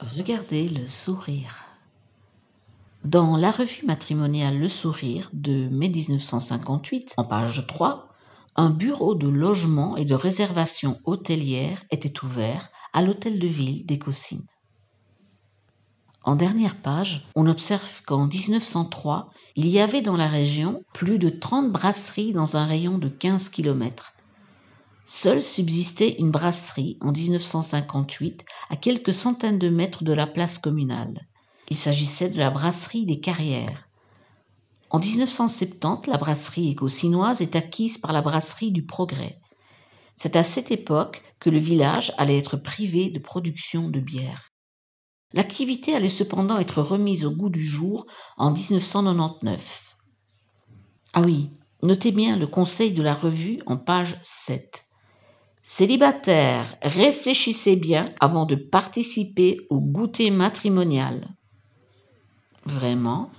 Regardez le sourire. Dans la revue matrimoniale Le Sourire de mai 1958, en page 3, un bureau de logement et de réservation hôtelière était ouvert à l'hôtel de ville des Cossines. En dernière page, on observe qu'en 1903, il y avait dans la région plus de 30 brasseries dans un rayon de 15 km, Seule subsistait une brasserie en 1958 à quelques centaines de mètres de la place communale. Il s'agissait de la brasserie des carrières. En 1970, la brasserie écosinoise est acquise par la brasserie du Progrès. C'est à cette époque que le village allait être privé de production de bière. L'activité allait cependant être remise au goût du jour en 1999. Ah oui, notez bien le conseil de la revue en page 7. Célibataire, réfléchissez bien avant de participer au goûter matrimonial. Vraiment,